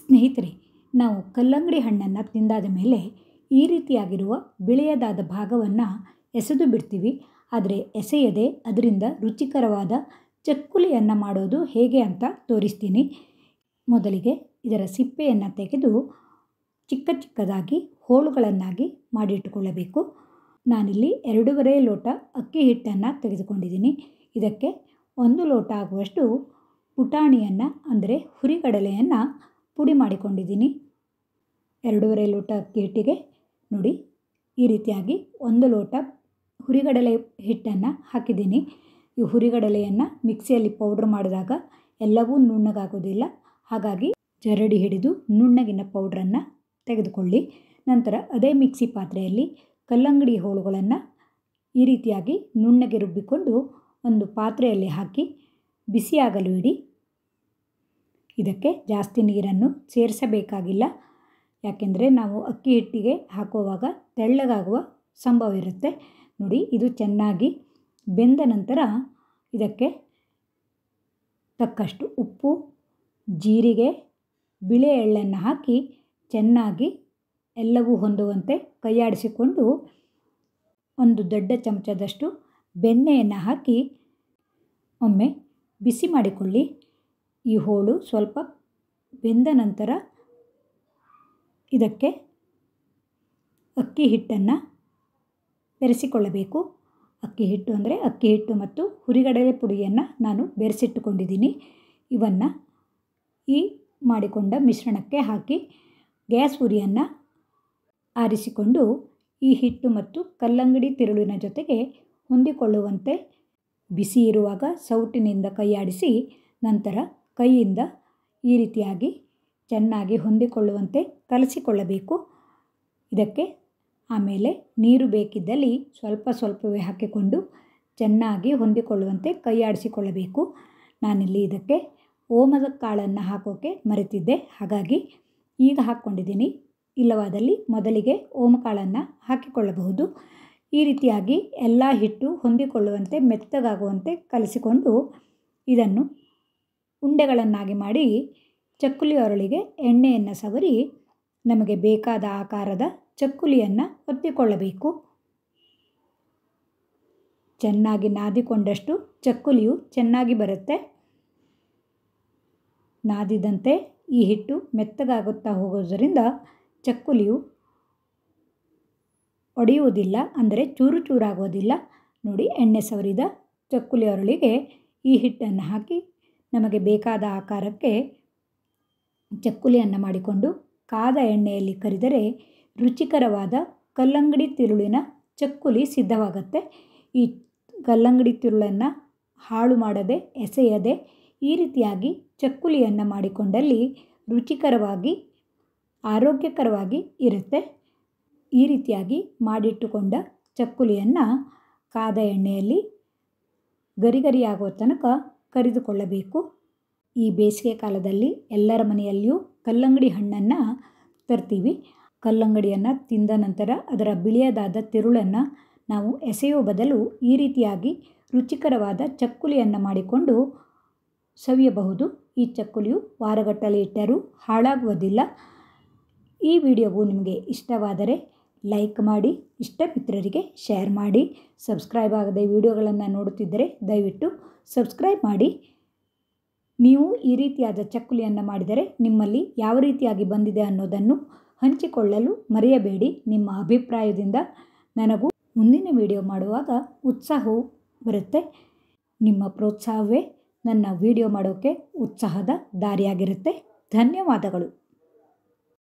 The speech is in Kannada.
ಸ್ನೇಹಿತರೆ ನಾವು ಕಲ್ಲಂಗಡಿ ಹಣ್ಣನ್ನು ತಿಂದಾದ ಮೇಲೆ ಈ ರೀತಿಯಾಗಿರುವ ಬಿಳಿಯದಾದ ಭಾಗವನ್ನು ಎಸೆದು ಬಿಡ್ತೀವಿ ಆದರೆ ಎಸೆಯದೆ ಅದರಿಂದ ರುಚಿಕರವಾದ ಚಕ್ಕುಲಿಯನ್ನು ಮಾಡೋದು ಹೇಗೆ ಅಂತ ತೋರಿಸ್ತೀನಿ ಮೊದಲಿಗೆ ಇದರ ಸಿಪ್ಪೆಯನ್ನು ತೆಗೆದು ಚಿಕ್ಕ ಚಿಕ್ಕದಾಗಿ ಹೋಳುಗಳನ್ನಾಗಿ ಮಾಡಿಟ್ಟುಕೊಳ್ಳಬೇಕು ನಾನಿಲ್ಲಿ ಎರಡೂವರೆ ಲೋಟ ಅಕ್ಕಿ ಹಿಟ್ಟನ್ನು ತೆಗೆದುಕೊಂಡಿದ್ದೀನಿ ಇದಕ್ಕೆ ಒಂದು ಲೋಟ ಆಗುವಷ್ಟು ಪುಟಾಣಿಯನ್ನು ಅಂದರೆ ಹುರಿಗಡಲೆಯನ್ನು ಪುಡಿ ಮಾಡಿಕೊಂಡಿದ್ದೀನಿ ಎರಡೂವರೆ ಲೋಟ ಅಕ್ಕಿ ಹಿಟ್ಟಿಗೆ ನೋಡಿ ಈ ರೀತಿಯಾಗಿ ಒಂದು ಲೋಟ ಹುರಿಗಡಲೆ ಹಿಟ್ಟನ್ನು ಹಾಕಿದ್ದೀನಿ ಈ ಹುರಿಗಡಲೆಯನ್ನು ಮಿಕ್ಸಿಯಲ್ಲಿ ಪೌಡ್ರ್ ಮಾಡಿದಾಗ ಎಲ್ಲವೂ ನುಣ್ಣಗಾಗೋದಿಲ್ಲ ಹಾಗಾಗಿ ಜರಡಿ ಹಿಡಿದು ನುಣ್ಣಗಿನ ಪೌಡ್ರನ್ನು ತೆಗೆದುಕೊಳ್ಳಿ ನಂತರ ಅದೇ ಮಿಕ್ಸಿ ಪಾತ್ರೆಯಲ್ಲಿ ಕಲ್ಲಂಗಡಿ ಹೋಳುಗಳನ್ನು ಈ ರೀತಿಯಾಗಿ ನುಣ್ಣಗೆ ರುಬ್ಬಿಕೊಂಡು ಒಂದು ಪಾತ್ರೆಯಲ್ಲಿ ಹಾಕಿ ಬಿಸಿಯಾಗಲು ಇಡಿ ಇದಕ್ಕೆ ಜಾಸ್ತಿ ನೀರನ್ನು ಸೇರಿಸಬೇಕಾಗಿಲ್ಲ ಯಾಕೆಂದರೆ ನಾವು ಅಕ್ಕಿ ಹಿಟ್ಟಿಗೆ ಹಾಕುವಾಗ ತೆಳ್ಳಗಾಗುವ ಸಂಭವ ಇರುತ್ತೆ ನೋಡಿ ಇದು ಚೆನ್ನಾಗಿ ಬೆಂದ ನಂತರ ಇದಕ್ಕೆ ತಕ್ಕಷ್ಟು ಉಪ್ಪು ಜೀರಿಗೆ ಬಿಳೆ ಎಳ್ಳನ್ನು ಹಾಕಿ ಚೆನ್ನಾಗಿ ಎಲ್ಲವೂ ಹೊಂದುವಂತೆ ಕೈಯಾಡಿಸಿಕೊಂಡು ಒಂದು ದೊಡ್ಡ ಚಮಚದಷ್ಟು ಬೆಣ್ಣೆಯನ್ನು ಹಾಕಿ ಒಮ್ಮೆ ಬಿಸಿ ಮಾಡಿಕೊಳ್ಳಿ ಈ ಹೋಳು ಸ್ವಲ್ಪ ಬೆಂದ ನಂತರ ಇದಕ್ಕೆ ಅಕ್ಕಿ ಹಿಟ್ಟನ್ನು ಬೆರೆಸಿಕೊಳ್ಳಬೇಕು ಅಕ್ಕಿ ಹಿಟ್ಟು ಅಂದರೆ ಅಕ್ಕಿ ಹಿಟ್ಟು ಮತ್ತು ಹುರಿಗಡಲೆ ಪುಡಿಯನ್ನು ನಾನು ಬೆರೆಸಿಟ್ಟುಕೊಂಡಿದ್ದೀನಿ ಇವನ್ನು ಈ ಮಾಡಿಕೊಂಡ ಮಿಶ್ರಣಕ್ಕೆ ಹಾಕಿ ಗ್ಯಾಸ್ ಉರಿಯನ್ನು ಆರಿಸಿಕೊಂಡು ಈ ಹಿಟ್ಟು ಮತ್ತು ಕಲ್ಲಂಗಡಿ ತಿರುಳಿನ ಜೊತೆಗೆ ಹೊಂದಿಕೊಳ್ಳುವಂತೆ ಬಿಸಿ ಇರುವಾಗ ಸೌಟಿನಿಂದ ಕೈಯಾಡಿಸಿ ನಂತರ ಕೈಯಿಂದ ಈ ರೀತಿಯಾಗಿ ಚೆನ್ನಾಗಿ ಹೊಂದಿಕೊಳ್ಳುವಂತೆ ಕಲಸಿಕೊಳ್ಳಬೇಕು ಇದಕ್ಕೆ ಆಮೇಲೆ ನೀರು ಬೇಕಿದ್ದಲ್ಲಿ ಸ್ವಲ್ಪ ಸ್ವಲ್ಪವೇ ಹಾಕಿಕೊಂಡು ಚೆನ್ನಾಗಿ ಹೊಂದಿಕೊಳ್ಳುವಂತೆ ಕೈಯಾಡಿಸಿಕೊಳ್ಳಬೇಕು ನಾನಿಲ್ಲಿ ಇದಕ್ಕೆ ಓಮದ ಕಾಳನ್ನು ಹಾಕೋಕೆ ಮರೆತಿದ್ದೆ ಹಾಗಾಗಿ ಈಗ ಹಾಕ್ಕೊಂಡಿದ್ದೀನಿ ಇಲ್ಲವಾದಲ್ಲಿ ಮೊದಲಿಗೆ ಓಮಕಾಳನ್ನು ಹಾಕಿಕೊಳ್ಳಬಹುದು ಈ ರೀತಿಯಾಗಿ ಎಲ್ಲ ಹಿಟ್ಟು ಹೊಂದಿಕೊಳ್ಳುವಂತೆ ಮೆತ್ತಗಾಗುವಂತೆ ಕಲಿಸಿಕೊಂಡು ಇದನ್ನು ಉಂಡೆಗಳನ್ನಾಗಿ ಮಾಡಿ ಚಕ್ಕುಲಿ ಅರಳಿಗೆ ಎಣ್ಣೆಯನ್ನು ಸವರಿ ನಮಗೆ ಬೇಕಾದ ಆಕಾರದ ಚಕ್ಕುಲಿಯನ್ನು ಒತ್ತಿಕೊಳ್ಳಬೇಕು ಚೆನ್ನಾಗಿ ನಾದಿಕೊಂಡಷ್ಟು ಚಕ್ಕುಲಿಯು ಚೆನ್ನಾಗಿ ಬರುತ್ತೆ ನಾದಿದಂತೆ ಈ ಹಿಟ್ಟು ಮೆತ್ತಗಾಗುತ್ತಾ ಹೋಗೋದರಿಂದ ಚಕ್ಕುಲಿಯು ಒಡೆಯುವುದಿಲ್ಲ ಅಂದರೆ ಚೂರು ಚೂರಾಗೋದಿಲ್ಲ ನೋಡಿ ಎಣ್ಣೆ ಸವರಿದ ಚಕ್ಕುಲಿ ಅರಳಿಗೆ ಈ ಹಿಟ್ಟನ್ನು ಹಾಕಿ ನಮಗೆ ಬೇಕಾದ ಆಕಾರಕ್ಕೆ ಚಕ್ಕುಲಿಯನ್ನು ಮಾಡಿಕೊಂಡು ಕಾದ ಎಣ್ಣೆಯಲ್ಲಿ ಕರಿದರೆ ರುಚಿಕರವಾದ ಕಲ್ಲಂಗಡಿ ತಿರುಳಿನ ಚಕ್ಕುಲಿ ಸಿದ್ಧವಾಗುತ್ತೆ ಈ ಕಲ್ಲಂಗಡಿ ತಿರುಳನ್ನು ಹಾಳು ಮಾಡದೆ ಎಸೆಯದೆ ಈ ರೀತಿಯಾಗಿ ಚಕ್ಕುಲಿಯನ್ನು ಮಾಡಿಕೊಂಡಲ್ಲಿ ರುಚಿಕರವಾಗಿ ಆರೋಗ್ಯಕರವಾಗಿ ಇರುತ್ತೆ ಈ ರೀತಿಯಾಗಿ ಮಾಡಿಟ್ಟುಕೊಂಡ ಚಕ್ಕುಲಿಯನ್ನು ಕಾದ ಎಣ್ಣೆಯಲ್ಲಿ ಗರಿಗರಿಯಾಗುವ ತನಕ ಕರೆದುಕೊಳ್ಳಬೇಕು ಈ ಬೇಸಿಗೆ ಕಾಲದಲ್ಲಿ ಎಲ್ಲರ ಮನೆಯಲ್ಲಿಯೂ ಕಲ್ಲಂಗಡಿ ಹಣ್ಣನ್ನು ತರ್ತೀವಿ ಕಲ್ಲಂಗಡಿಯನ್ನು ತಿಂದ ನಂತರ ಅದರ ಬಿಳಿಯದಾದ ತಿರುಳನ್ನು ನಾವು ಎಸೆಯುವ ಬದಲು ಈ ರೀತಿಯಾಗಿ ರುಚಿಕರವಾದ ಚಕ್ಕುಲಿಯನ್ನು ಮಾಡಿಕೊಂಡು ಸವಿಯಬಹುದು ಈ ಚಕ್ಕುಲಿಯು ವಾರಗಟ್ಟಲೆ ಇಟ್ಟರೂ ಹಾಳಾಗುವುದಿಲ್ಲ ಈ ವಿಡಿಯೋವು ನಿಮಗೆ ಇಷ್ಟವಾದರೆ ಲೈಕ್ ಮಾಡಿ ಮಿತ್ರರಿಗೆ ಶೇರ್ ಮಾಡಿ ಸಬ್ಸ್ಕ್ರೈಬ್ ಆಗದೆ ವಿಡಿಯೋಗಳನ್ನು ನೋಡುತ್ತಿದ್ದರೆ ದಯವಿಟ್ಟು ಸಬ್ಸ್ಕ್ರೈಬ್ ಮಾಡಿ ನೀವು ಈ ರೀತಿಯಾದ ಚಕ್ಕುಲಿಯನ್ನು ಮಾಡಿದರೆ ನಿಮ್ಮಲ್ಲಿ ಯಾವ ರೀತಿಯಾಗಿ ಬಂದಿದೆ ಅನ್ನೋದನ್ನು ಹಂಚಿಕೊಳ್ಳಲು ಮರೆಯಬೇಡಿ ನಿಮ್ಮ ಅಭಿಪ್ರಾಯದಿಂದ ನನಗೂ ಮುಂದಿನ ವಿಡಿಯೋ ಮಾಡುವಾಗ ಉತ್ಸಾಹವು ಬರುತ್ತೆ ನಿಮ್ಮ ಪ್ರೋತ್ಸಾಹವೇ ನನ್ನ ವಿಡಿಯೋ ಮಾಡೋಕ್ಕೆ ಉತ್ಸಾಹದ ದಾರಿಯಾಗಿರುತ್ತೆ ಧನ್ಯವಾದಗಳು